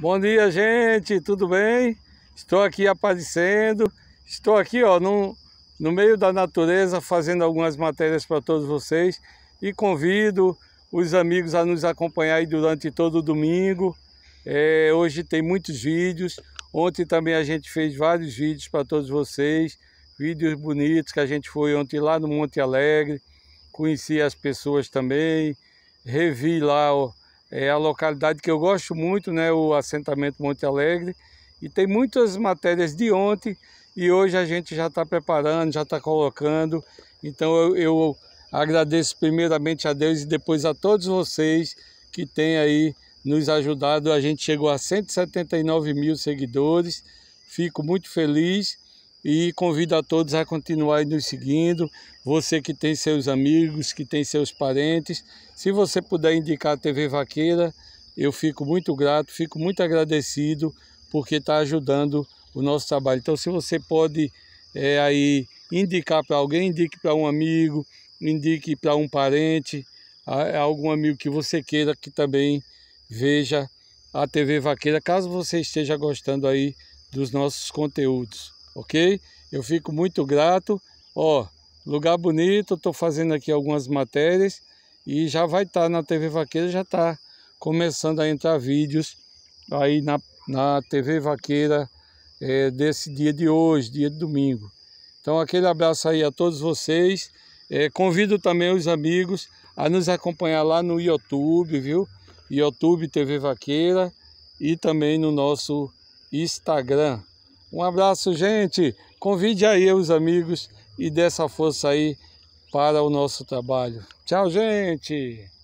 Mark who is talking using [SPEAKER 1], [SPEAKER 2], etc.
[SPEAKER 1] Bom dia, gente, tudo bem? Estou aqui aparecendo, estou aqui ó, no, no meio da natureza fazendo algumas matérias para todos vocês e convido os amigos a nos acompanhar aí durante todo o domingo. É, hoje tem muitos vídeos, ontem também a gente fez vários vídeos para todos vocês, vídeos bonitos que a gente foi ontem lá no Monte Alegre, conheci as pessoas também, revi lá ó, é a localidade que eu gosto muito, né, o assentamento Monte Alegre. E tem muitas matérias de ontem e hoje a gente já está preparando, já está colocando. Então eu, eu agradeço primeiramente a Deus e depois a todos vocês que têm aí nos ajudado. A gente chegou a 179 mil seguidores. Fico muito feliz e convido a todos a continuar nos seguindo. Você que tem seus amigos, que tem seus parentes, se você puder indicar a TV Vaqueira, eu fico muito grato, fico muito agradecido porque está ajudando o nosso trabalho. Então, se você pode é, aí indicar para alguém, indique para um amigo, indique para um parente, a, a algum amigo que você queira que também veja a TV Vaqueira, caso você esteja gostando aí dos nossos conteúdos ok? Eu fico muito grato. Ó, lugar bonito, estou fazendo aqui algumas matérias e já vai estar tá na TV Vaqueira, já está começando a entrar vídeos aí na, na TV Vaqueira é, desse dia de hoje, dia de domingo. Então aquele abraço aí a todos vocês. É, convido também os amigos a nos acompanhar lá no YouTube, viu? YouTube TV Vaqueira e também no nosso Instagram. Um abraço, gente. Convide aí os amigos e dê essa força aí para o nosso trabalho. Tchau, gente!